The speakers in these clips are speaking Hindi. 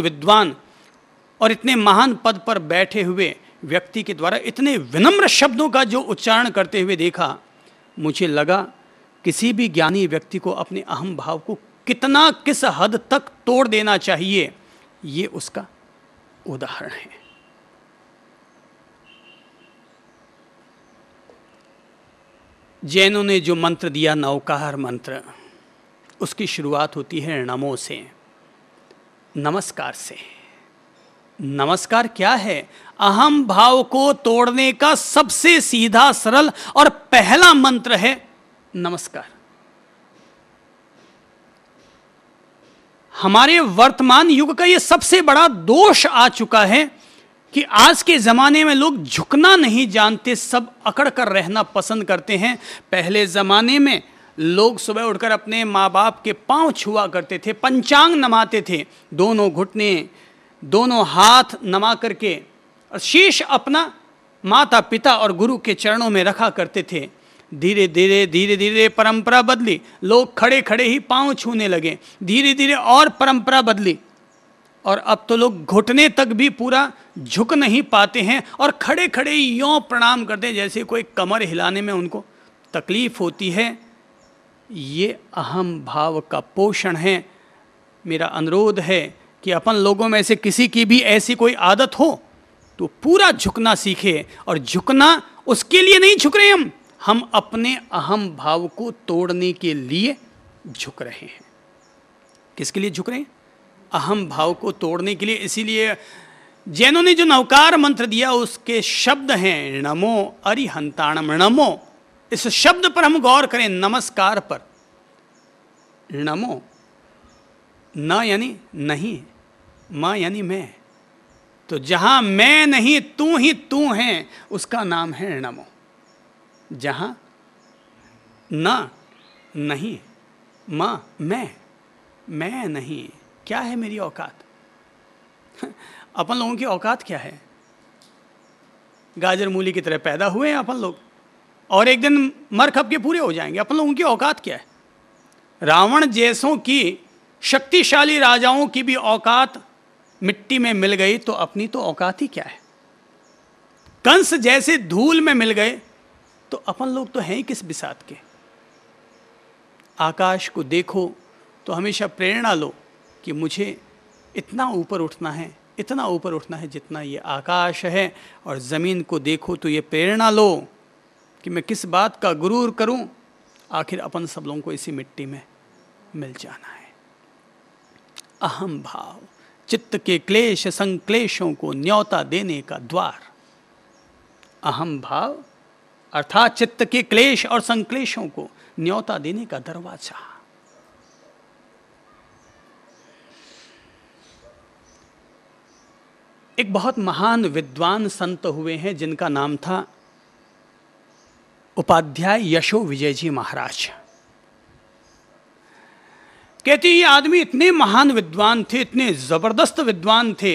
विद्वान और इतने महान पद पर बैठे हुए व्यक्ति के द्वारा इतने विनम्र शब्दों का जो उच्चारण करते हुए देखा मुझे लगा किसी भी ज्ञानी व्यक्ति को अपने अहम भाव को कितना किस हद तक तोड़ देना चाहिए ये उसका उदाहरण है जैनों ने जो मंत्र दिया नौकार मंत्र उसकी शुरुआत होती है नमो से नमस्कार से नमस्कार क्या है अहम भाव को तोड़ने का सबसे सीधा सरल और पहला मंत्र है नमस्कार हमारे वर्तमान युग का यह सबसे बड़ा दोष आ चुका है कि आज के ज़माने में लोग झुकना नहीं जानते सब अकड़ कर रहना पसंद करते हैं पहले ज़माने में लोग सुबह उठकर अपने माँ बाप के पांव छुआ करते थे पंचांग नमाते थे दोनों घुटने दोनों हाथ नमा करके और शीश अपना माता पिता और गुरु के चरणों में रखा करते थे धीरे धीरे धीरे धीरे परंपरा बदली लोग खड़े खड़े ही पांव छूने लगे धीरे धीरे और परंपरा बदली और अब तो लोग घुटने तक भी पूरा झुक नहीं पाते हैं और खड़े खड़े यों प्रणाम करते हैं जैसे कोई कमर हिलाने में उनको तकलीफ होती है ये अहम भाव का पोषण है मेरा अनुरोध है कि अपन लोगों में से किसी की भी ऐसी कोई आदत हो तो पूरा झुकना सीखे और झुकना उसके लिए नहीं झुक रहे हम हम अपने अहम भाव को तोड़ने के लिए झुक रहे हैं किसके लिए झुक रहे हैं अहम भाव को तोड़ने के लिए इसीलिए जैनों ने जो नवकार मंत्र दिया उसके शब्द हैं नमो अरिहंताणम नमो इस शब्द पर हम गौर करें नमस्कार पर नमो न यानी नहीं माँ यानी मैं तो जहाँ मैं नहीं तू ही तू है उसका नाम है नमो जहाँ न नहीं माँ मैं मैं नहीं क्या है मेरी औकात अपन लोगों की औकात क्या है गाजर मूली की तरह पैदा हुए हैं अपन लोग और एक दिन मर खप के पूरे हो जाएंगे अपन लोगों की औकात क्या है रावण जैसों की शक्तिशाली राजाओं की भी औकात मिट्टी में मिल गई तो अपनी तो औकात ही क्या है कंस जैसे धूल में मिल गए तो अपन लोग तो हैं किस बिसात के आकाश को देखो तो हमेशा प्रेरणा लो कि मुझे इतना ऊपर उठना है इतना ऊपर उठना है जितना ये आकाश है और ज़मीन को देखो तो ये प्रेरणा लो कि मैं किस बात का गुरूर करूं आखिर अपन सब लोगों को इसी मिट्टी में मिल जाना है अहम भाव चित्त के क्लेश संक्लेशों को न्योता देने का द्वार अहम भाव अर्थात चित्त के क्लेश और संक्लेशों को न्योता देने का दरवाजा एक बहुत महान विद्वान संत हुए हैं जिनका नाम था उपाध्याय यशो विजय जी महाराज कहते ये आदमी इतने महान विद्वान थे इतने ज़बरदस्त विद्वान थे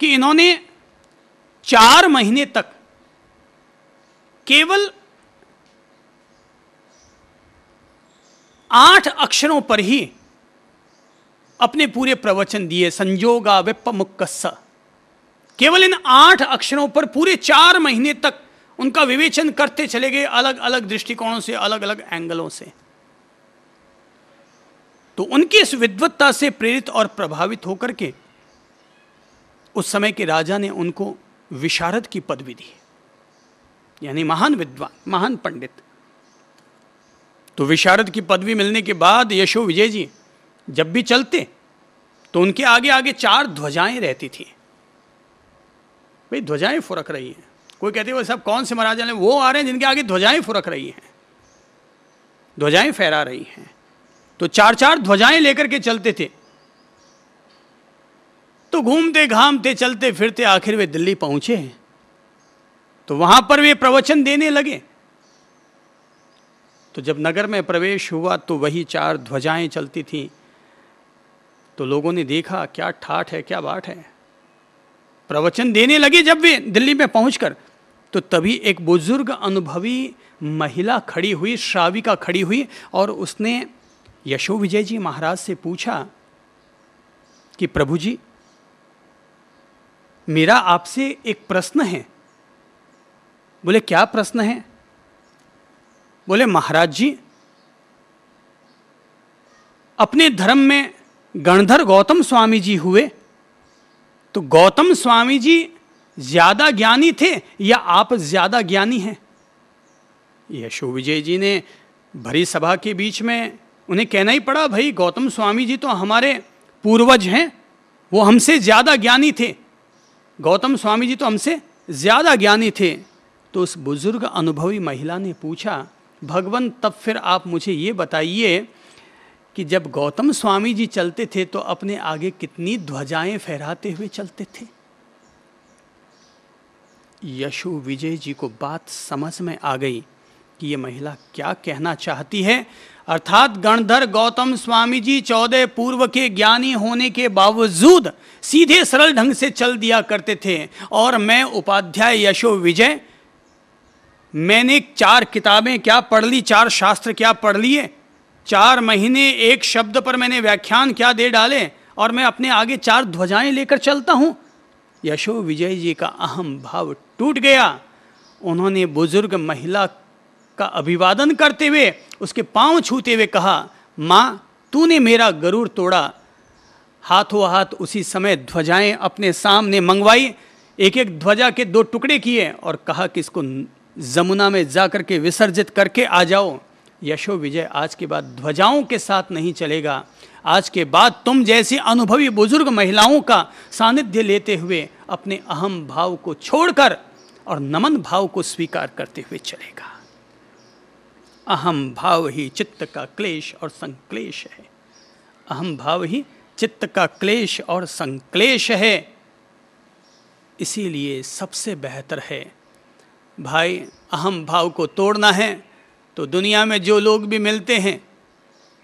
कि इन्होंने चार महीने तक केवल आठ अक्षरों पर ही अपने पूरे प्रवचन दिए संजोगा विप मुक्कस केवल इन आठ अक्षरों पर पूरे चार महीने तक उनका विवेचन करते चले गए अलग अलग दृष्टिकोणों से अलग अलग एंगलों से तो उनकी इस विद्वत्ता से प्रेरित और प्रभावित होकर के उस समय के राजा ने उनको विशारद की पदवी दी यानी महान विद्वान महान पंडित तो विशारद की पदवी मिलने के बाद यशो विजय जी जब भी चलते तो उनके आगे आगे चार ध्वजाएं रहती थी भाई ध्वजाएं फुरक रही हैं कोई कहती है वो सब कौन से महाराजा ने वो आ रहे हैं जिनके आगे ध्वजाएं फुरक रही हैं ध्वजाएं फहरा रही हैं तो चार चार ध्वजाएं लेकर के चलते थे तो घूमते घामते चलते फिरते आखिर वे दिल्ली पहुंचे तो वहां पर वे प्रवचन देने लगे तो जब नगर में प्रवेश हुआ तो वही चार ध्वजाएं चलती थी तो लोगों ने देखा क्या ठाठ है क्या बाट है प्रवचन देने लगे जब वे दिल्ली में पहुंचकर तो तभी एक बुजुर्ग अनुभवी महिला खड़ी हुई श्राविका खड़ी हुई और उसने यशो विजय जी महाराज से पूछा कि प्रभु जी मेरा आपसे एक प्रश्न है बोले क्या प्रश्न है बोले महाराज जी अपने धर्म में गणधर गौतम स्वामी जी हुए तो गौतम स्वामी जी ज्यादा ज्ञानी थे या आप ज्यादा ज्ञानी हैं यशो विजय जी ने भरी सभा के बीच में उन्हें कहना ही पड़ा भाई गौतम स्वामी जी तो हमारे पूर्वज हैं वो हमसे ज़्यादा ज्ञानी थे गौतम स्वामी जी तो हमसे ज़्यादा ज्ञानी थे तो उस बुज़ुर्ग अनुभवी महिला ने पूछा भगवान तब फिर आप मुझे ये बताइए कि जब गौतम स्वामी जी चलते थे तो अपने आगे कितनी ध्वजाएं फहराते हुए चलते थे यशु विजय जी को बात समझ में आ गई कि ये महिला क्या कहना चाहती है अर्थात गणधर गौतम स्वामी जी चौदह पूर्व के ज्ञानी होने के बावजूद सीधे सरल ढंग से चल दिया करते थे और मैं उपाध्याय यशो विजय मैंने चार किताबें क्या पढ़ ली चार शास्त्र क्या पढ़ लिए चार महीने एक शब्द पर मैंने व्याख्यान क्या दे डाले और मैं अपने आगे चार ध्वजाएं लेकर चलता हूँ यशो विजय जी का अहम भाव टूट गया उन्होंने बुजुर्ग महिला का अभिवादन करते हुए उसके पांव छूते हुए कहा माँ तूने मेरा गरूर तोड़ा हाथों हाथ उसी समय ध्वजाएं अपने सामने मंगवाई एक एक ध्वजा के दो टुकड़े किए और कहा कि इसको जमुना में जा के विसर्जित करके आ जाओ यशो विजय आज के बाद ध्वजाओं के साथ नहीं चलेगा आज के बाद तुम जैसी अनुभवी बुजुर्ग महिलाओं का सानिध्य लेते हुए अपने अहम भाव को छोड़कर और नमन भाव को स्वीकार करते हुए चलेगा अहम भाव ही चित्त का क्लेश और संक्लेश है अहम भाव ही चित्त का क्लेश और संक्लेश है इसीलिए सबसे बेहतर है भाई अहम भाव को तोड़ना है तो दुनिया में जो लोग भी मिलते हैं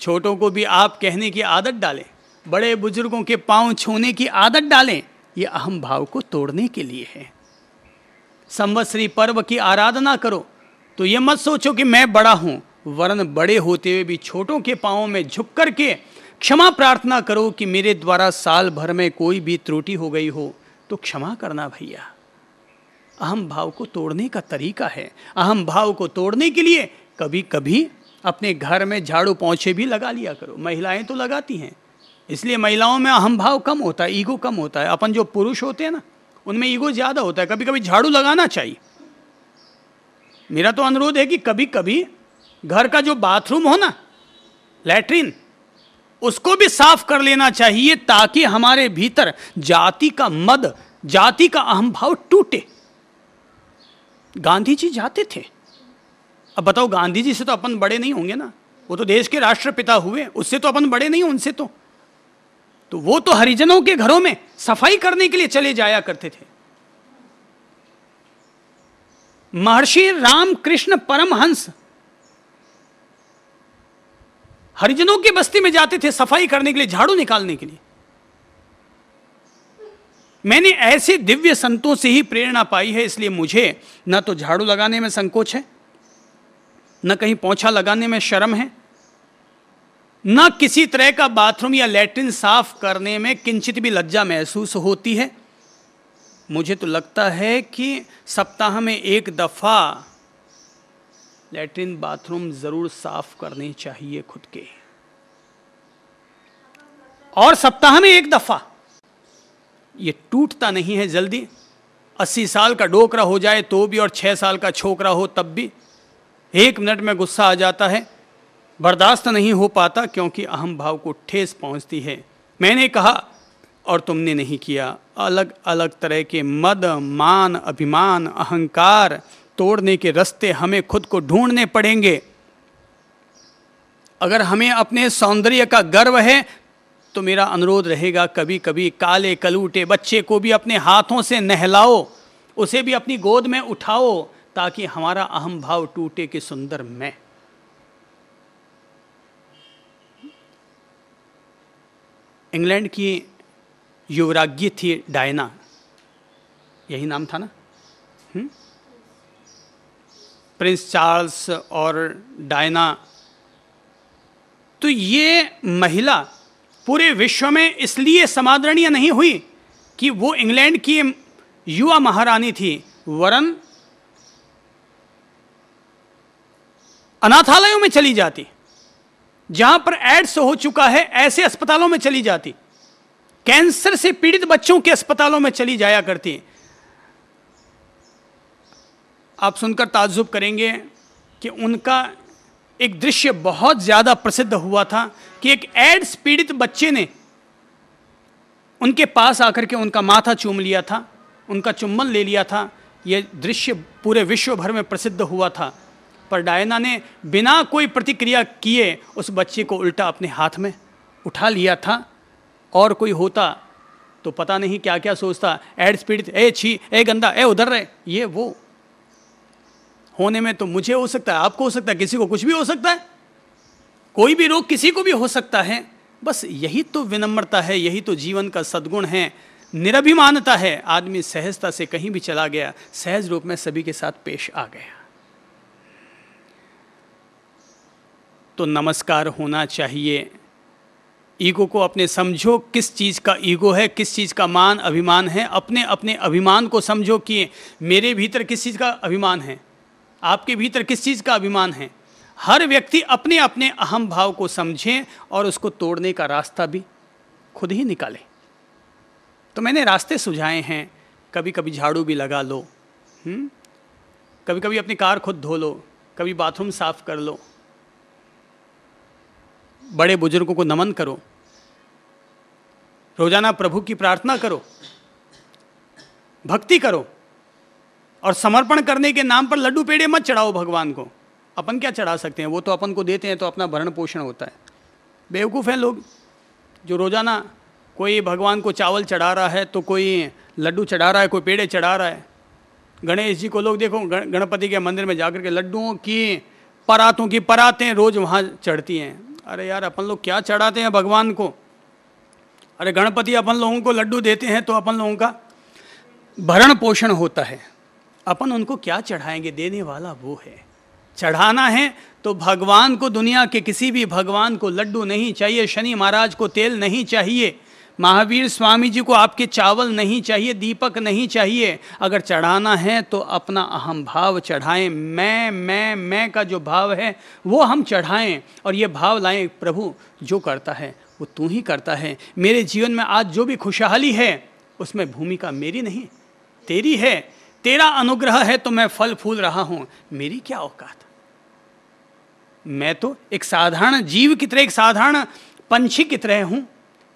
छोटों को भी आप कहने की आदत डालें बड़े बुजुर्गों के पांव छूने की आदत डालें ये अहम भाव को तोड़ने के लिए है संवत्सरी पर्व की आराधना करो तो ये मत सोचो कि मैं बड़ा हूँ वरन बड़े होते हुए भी छोटों के पाँव में झुक कर के क्षमा प्रार्थना करो कि मेरे द्वारा साल भर में कोई भी त्रुटि हो गई हो तो क्षमा करना भैया अहम भाव को तोड़ने का तरीका है अहम भाव को तोड़ने के लिए कभी कभी अपने घर में झाड़ू पहुंचे भी लगा लिया करो महिलाएं तो लगाती हैं इसलिए महिलाओं में अहम भाव कम होता है ईगो कम होता है अपन जो पुरुष होते हैं ना उनमें ईगो ज़्यादा होता है कभी कभी झाड़ू लगाना चाहिए मेरा तो अनुरोध है कि कभी कभी घर का जो बाथरूम हो ना लैट्रिन उसको भी साफ कर लेना चाहिए ताकि हमारे भीतर जाति का मद जाति का अहम भाव टूटे गांधी जी जाते थे अब बताओ गांधी जी से तो अपन बड़े नहीं होंगे ना वो तो देश के राष्ट्रपिता हुए उससे तो अपन बड़े नहीं उनसे तो तो वो तो हरिजनों के घरों में सफाई करने के लिए चले जाया करते थे महर्षि राम कृष्ण परमहंस हरिजनों की बस्ती में जाते थे सफाई करने के लिए झाड़ू निकालने के लिए मैंने ऐसे दिव्य संतों से ही प्रेरणा पाई है इसलिए मुझे न तो झाड़ू लगाने में संकोच है न कहीं पोछा लगाने में शर्म है न किसी तरह का बाथरूम या लेट्रिन साफ करने में किंचित भी लज्जा महसूस होती है मुझे तो लगता है कि सप्ताह में एक दफ़ा लेट्रिन बाथरूम ज़रूर साफ करने चाहिए खुद के और सप्ताह में एक दफ़ा ये टूटता नहीं है जल्दी अस्सी साल का डोकरा हो जाए तो भी और छः साल का छोकरा हो तब भी एक मिनट में गुस्सा आ जाता है बर्दाश्त नहीं हो पाता क्योंकि अहम भाव को ठेस पहुंचती है मैंने कहा और तुमने नहीं किया अलग अलग तरह के मद मान अभिमान अहंकार तोड़ने के रास्ते हमें खुद को ढूंढने पड़ेंगे अगर हमें अपने सौंदर्य का गर्व है तो मेरा अनुरोध रहेगा कभी कभी काले कलूटे बच्चे को भी अपने हाथों से नहलाओ उसे भी अपनी गोद में उठाओ ताकि हमारा अहम भाव टूटे कि सुंदर मैं इंग्लैंड की युवराज्ञी थी डायना यही नाम था ना हुँ? हम्म? प्रिंस चार्ल्स और डायना तो ये महिला पूरे विश्व में इसलिए समादरणीय नहीं हुई कि वो इंग्लैंड की युवा महारानी थी वरन अनाथालयों में चली जाती जहां पर एड्स हो चुका है ऐसे अस्पतालों में चली जाती कैंसर से पीड़ित बच्चों के अस्पतालों में चली जाया करती हैं आप सुनकर ताज्जुब करेंगे कि उनका एक दृश्य बहुत ज़्यादा प्रसिद्ध हुआ था कि एक एड्स पीड़ित बच्चे ने उनके पास आकर के उनका माथा चूम लिया था उनका चुम्बन ले लिया था यह दृश्य पूरे विश्व भर में प्रसिद्ध हुआ था पर डायना ने बिना कोई प्रतिक्रिया किए उस बच्चे को उल्टा अपने हाथ में उठा लिया था और कोई होता तो पता नहीं क्या क्या सोचता एड स्पीड ए छी ए गंदा ए उधर रहे ये वो होने में तो मुझे हो सकता है आपको हो सकता है किसी को कुछ भी हो सकता है कोई भी रोग किसी को भी हो सकता है बस यही तो विनम्रता है यही तो जीवन का सद्गुण है निरभिमानता है आदमी सहजता से कहीं भी चला गया सहज रूप में सभी के साथ पेश आ गया तो नमस्कार होना चाहिए ईगो को अपने समझो किस चीज़ का ईगो है किस चीज़ का मान अभिमान है अपने अपने अभिमान को समझो कि मेरे भीतर किस चीज़ का अभिमान है आपके भीतर किस चीज़ का अभिमान है हर व्यक्ति अपने अपने अहम भाव को समझें और उसको तोड़ने का रास्ता भी खुद ही निकाले तो मैंने रास्ते सुझाए हैं कभी कभी झाड़ू भी लगा लो हम्म? कभी कभी अपनी कार खुद धो लो कभी बाथरूम साफ़ कर लो बड़े बुजुर्गों को नमन करो रोजाना प्रभु की प्रार्थना करो भक्ति करो और समर्पण करने के नाम पर लड्डू पेड़े मत चढ़ाओ भगवान को अपन क्या चढ़ा सकते हैं वो तो अपन को देते हैं तो अपना भरण पोषण होता है बेवकूफ़ हैं लोग जो रोज़ाना कोई भगवान को चावल चढ़ा रहा है तो कोई लड्डू चढ़ा रहा है कोई पेड़े चढ़ा रहा है गणेश जी को लोग देखो गणपति के मंदिर में जाकर के लड्डुओं की परातों की परातें रोज़ वहाँ चढ़ती हैं अरे यार अपन लोग क्या चढ़ाते हैं भगवान को अरे गणपति अपन लोगों को लड्डू देते हैं तो अपन लोगों का भरण पोषण होता है अपन उनको क्या चढ़ाएंगे देने वाला वो है चढ़ाना है तो भगवान को दुनिया के किसी भी भगवान को लड्डू नहीं चाहिए शनि महाराज को तेल नहीं चाहिए महावीर स्वामी जी को आपके चावल नहीं चाहिए दीपक नहीं चाहिए अगर चढ़ाना है तो अपना अहम भाव चढ़ाएं मैं मैं मैं का जो भाव है वो हम चढ़ाएं और ये भाव लाएं प्रभु जो करता है वो तू ही करता है मेरे जीवन में आज जो भी खुशहाली है उसमें भूमिका मेरी नहीं तेरी है तेरा अनुग्रह है तो मैं फल फूल रहा हूँ मेरी क्या औकात मैं तो एक साधारण जीव की तरह एक साधारण पंछी की तरह हूँ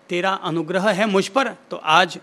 तेरा अनुग्रह है मुझ पर तो आज